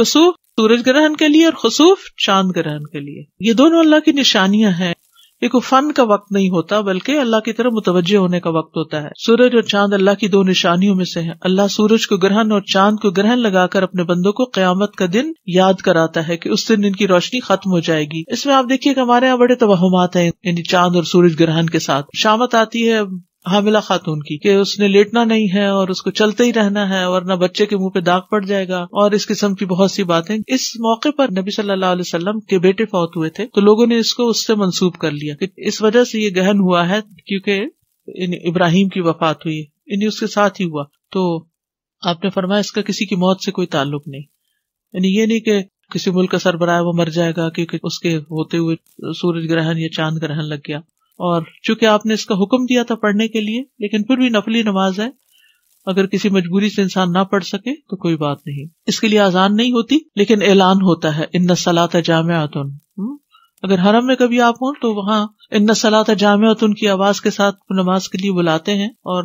कसूफ सूरज ग्रहण के लिए और खसूफ चांद ग्रहण के लिए ये दोनों अल्लाह की निशानियां हैं ये कोई फन का वक्त नहीं होता बल्कि अल्लाह की तरफ मुतवजह होने का वक्त होता है सूरज और चांद अल्लाह की दो निशानियों में से हैं अल्लाह सूरज को ग्रहण और चांद को ग्रहण लगाकर अपने बंदों को क्यामत का दिन याद कराता है कि उस दिन इनकी रोशनी खत्म हो जाएगी इसमें आप देखिए हमारे यहाँ बड़े तोहमात है चांद और सूरज ग्रहण के साथ शामत आती है हामिला खातून की कि उसने लेटना नहीं है और उसको चलते ही रहना है वरना बच्चे के मुंह पे दाग पड़ जाएगा और इस किस्म की बहुत सी बातें इस मौके पर नबी सल्लल्लाहु अलैहि वसल्लम के बेटे फौत हुए थे तो लोगों ने इसको उससे मंसूब कर लिया कि इस वजह से ये गहन हुआ है क्योंकि इब्राहिम की वफात हुई इन उसके साथ ही हुआ तो आपने फरमाया इसका किसी की मौत से कोई ताल्लुक नहीं यानी ये नहीं कि किसी मुल्क का सरबराह वो मर जाएगा क्योंकि उसके होते हुए सूरज ग्रहण या चांद ग्रहण लग गया और चूंकि आपने इसका हुक्म दिया था पढ़ने के लिए लेकिन फिर भी नफली नमाज है अगर किसी मजबूरी से इंसान ना पढ़ सके तो कोई बात नहीं इसके लिए आजान नहीं होती लेकिन ऐलान होता है इन सलात जाम हम्म? अगर हरम में कभी आप हों तो वहाँ इन सलात जामिया तो उनकी आवाज के साथ नमाज के लिए बुलाते हैं और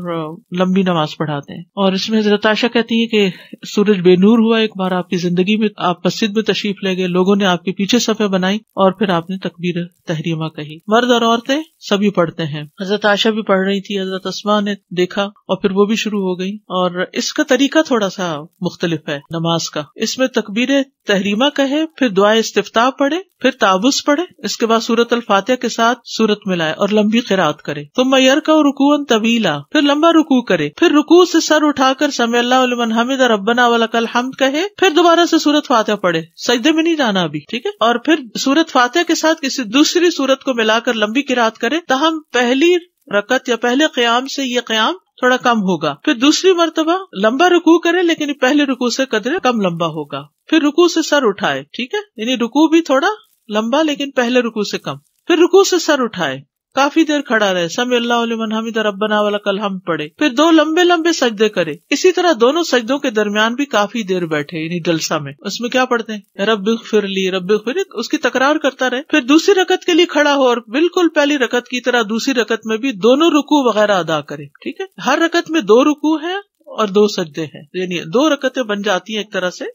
लंबी नमाज पढ़ाते हैं और इसमें हजरत आशा कहती है कि सूरज बेनूर हुआ एक बार आपकी जिंदगी में आप मस्जिद में तशरीफ ले गए लोगों ने आपके पीछे सफे बनाई और फिर आपने तकबीर तहरीमा कही मर्द और औरतें सभी पढ़ते हैं हजरत आशा भी पढ़ रही थी हजरत असमा ने देखा और फिर वो भी शुरू हो गई और इसका तरीका थोड़ा सा मुख्तलिफ है नमाज का इसमें तकबीर तहरीमा कहे फिर दुआ इस्तीफ पढ़े फिर ताबुस पढ़े इसके बाद सूरत अल फातह के साथ सूरत में लाए और लंबी किरात करे तो मैयर का रुकून तवीला फिर लंबा रुकू करे फिर रुकू से सर उठाकर समय अल्लाह हमिद और वाला कल हम कहे फिर दोबारा से सूरत फातह पढ़े सजदे में नहीं जाना अभी ठीक है और फिर सूरत फातह के साथ किसी दूसरी सूरत को मिलाकर लंबी किरात करे तहम पहली रकत या पहले क्याम से ये क्याम थोड़ा कम होगा फिर दूसरी मरतबा लंबा रुकू करे लेकिन पहले रुकू से कदरे कम लंबा होगा फिर रुकू से सर उठाए ठीक है यानी रुकू भी थोड़ा लंबा लेकिन पहले रुकू से कम फिर रुकू से सर उठाए काफी देर खड़ा रहे समय अल्लाह हमिद रब्बना वाला कल हम पड़े फिर दो लंबे लंबे सजदे करे इसी तरह दोनों सजदों के दरमियान भी काफी देर बैठे यानी जलसा में उसमें क्या पढ़ते हैं रब फिर ली रब फिर उसकी तकरार करता रहे फिर दूसरी रकत के लिए खड़ा हो और बिल्कुल पहली रकत की तरह दूसरी रकत में भी दोनों रुकू वगैरह अदा करे ठीक है हर रकत में दो रुकू है और दो सजदे हैं यानी दो रकतें बन जाती है एक तरह से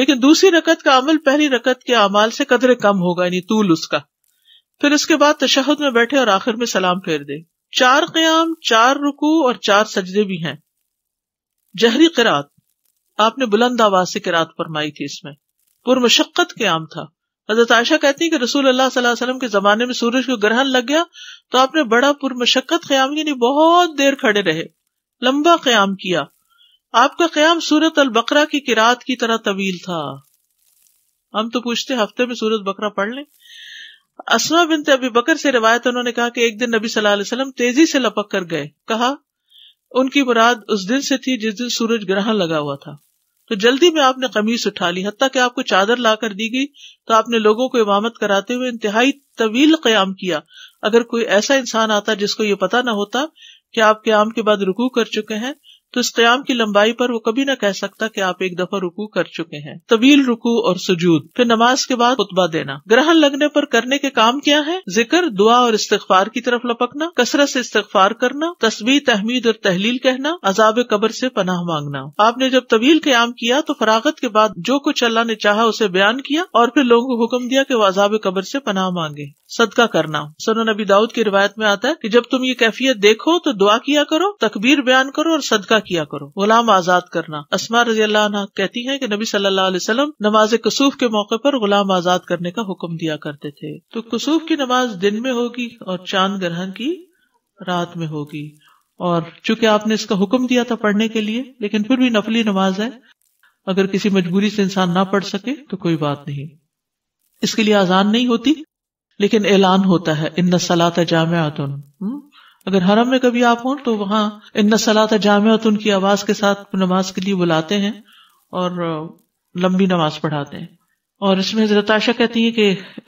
लेकिन दूसरी रकत का अमल पहली रकत के अमाल से कदरे कम होगा यानी तूल उसका फिर इसके बाद तशहद में बैठे और आखिर में सलाम फेर दे चार क्याम चार रुकू और चार सजदे भी हैं जहरी किरात आपने बुलंद आवाज से किरात फरमाई थी इसमें पुरमशक्कत क्याम था हजरत आयशा कहती है कि रसूल अल्लाह वसल्लम के जमाने में सूरज को ग्रहण लग गया तो आपने बड़ा पुरमशक्कत क्याम यानी बहुत देर खड़े रहे लंबा क्याम किया आपका क्याम सूरत अल बकरा की किरात की तरह तवील था हम तो पूछते हफ्ते में सूरत बकरा पढ़ लें असमा बिनत अबी बकर से रवायत उन्होंने कहा कि एक दिन नबी सल्लल्लाहु अलैहि तेजी से लपक कर गए कहा उनकी मुराद उस दिन से थी जिस दिन सूरज ग्रहण लगा हुआ था तो जल्दी में आपने कमीज उठा ली हती की आपको चादर ला कर दी गई तो आपने लोगों को इमामत कराते हुए इंतहाई तवील क्याम किया अगर कोई ऐसा इंसान आता जिसको ये पता न होता कि आप क्याम के बाद रुकू कर चुके हैं तो इस क्याम की लंबाई पर वो कभी ना कह सकता कि आप एक दफा रुकू कर चुके हैं तवील रुकू और सुजूद फिर नमाज के बाद खुतबा देना ग्रहण लगने पर करने के काम क्या है जिक्र दुआ और इस्तफार की तरफ लपकना कसरत से इस्तफार करना तस्वीर तहमीद और तहलील कहना अजाब कबर से पनाह मांगना आपने जब तवील क्याम किया तो फरागत के बाद जो कुछ अल्लाह ने चाह उसे बयान किया और फिर लोगों को हुक्म दिया कि वो अजाब कबर से पनाह मांगे सदका करना सन नबी दाऊद की रिवायत में आता है कि जब तुम ये कैफियत देखो तो दुआ किया करो तकबीर बयान करो और सदका किया करो गुलाम आजाद करना असमा रजी अल्लाह कहती है कि नबी सल्लल्लाहु नमाज कसूफ के मौके पर गुलाम आजाद करने का हुक्म दिया करते थे तो कसूफ की नमाज दिन में होगी और चांद ग्रहण की रात में होगी और चूंकि आपने इसका हुक्म दिया था पढ़ने के लिए लेकिन फिर भी नफली नमाज है अगर किसी मजबूरी से इंसान ना पढ़ सके तो कोई बात नहीं इसके लिए आजान नहीं होती लेकिन ऐलान होता है इन सलात जाम अगर हरम में कभी आप हों तो वहाँ इन सलात जामत उनकी आवाज के साथ नमाज के लिए बुलाते हैं और लंबी नमाज पढ़ाते हैं और इसमें हजरत आशा कहती है कि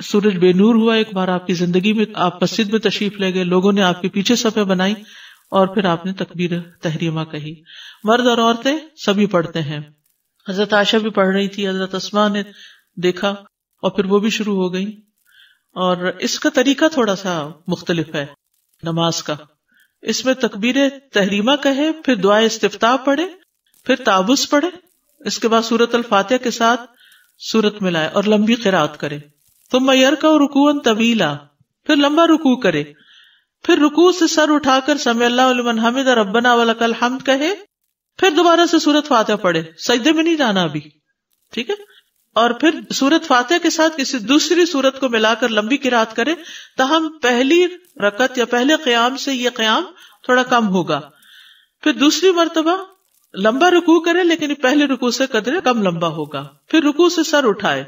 सूरज बेनूर हुआ एक बार आपकी जिंदगी में आप मस्जिद में तशरीफ ले गए लोगों ने आपके पीछे सफ़े बनाई और फिर आपने तकबीर तहरीमा कही मर्द और औरतें सभी पढ़ते हैं हजरत आशा भी पढ़ रही थी हजरत असमा ने देखा और फिर वो भी शुरू हो गई और इसका तरीका थोड़ा सा मुख्तलिफ है नमाज का इसमें तकबीर तहरीमा कहे फिर दुआ इस्तिफ्ताह पढ़े फिर ताबुस पढ़े इसके बाद सूरत अल के साथ सूरत मिलाए और लंबी किरात करे तो मयर का रुकून तवीला फिर लंबा रुकू करे फिर रुकू से सर उठाकर समय हमिद और रब्बना कल हम कहे फिर दोबारा से सूरत फातह पढ़े सजदे में नहीं जाना अभी ठीक है और फिर सूरत फातह के साथ किसी दूसरी सूरत को मिलाकर लंबी किरात तो तहम पहली रकत या पहले क्याम से ये क्याम थोड़ा कम होगा फिर दूसरी मरतबा लंबा रुकू करे लेकिन पहले रुकू से कदरे कम लंबा होगा फिर रुकू से सर उठाए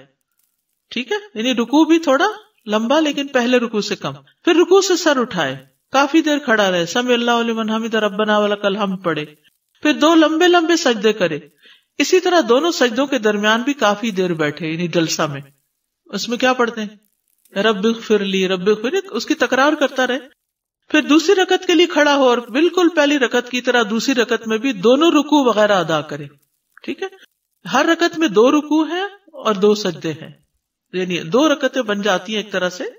ठीक है यानी रुकू भी थोड़ा लंबा लेकिन पहले रुकू से कम फिर रुकू से सर उठाए काफी देर खड़ा रहे समय अल्लाह हमिद रबना वाला कल हम पड़े फिर दो लंबे लंबे सजदे करे इसी तरह दोनों सजदों के दरमियान भी काफी देर बैठे यानी जलसा में उसमें क्या पढ़ते हैं रब फिर ली रब फिर उसकी तकरार करता रहे फिर दूसरी रकत के लिए खड़ा हो और बिल्कुल पहली रकत की तरह दूसरी रकत में भी दोनों रुकू वगैरह अदा करे ठीक है हर रकत में दो रुकू है और दो सजदे हैं यानी दो रकतें बन जाती हैं एक तरह से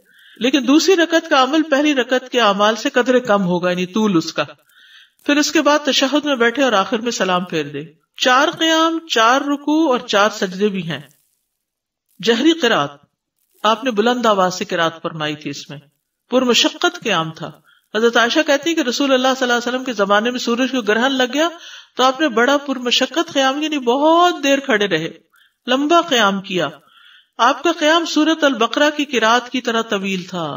लेकिन दूसरी रकत का अमल पहली रकत के अमाल से कदरे कम होगा यानी तूल उसका फिर उसके बाद तशहद में बैठे और आखिर में सलाम फेर दे चार क्याम चार रुकू और चार सजदे भी हैं जहरी किरात आपने बुलंद आवाज से किरात फरमाई थी इसमें पुरमशक्कत क्याम था हजरत आयशा कहती है कि रसूल अल्लाह वसल्लम के जमाने में सूरज को ग्रहण लग गया तो आपने बड़ा पुरमशक्कत क्याम यानी बहुत देर खड़े रहे लंबा क्याम किया आपका क्याम सूरत अल बकरा की किरात की तरह तवील था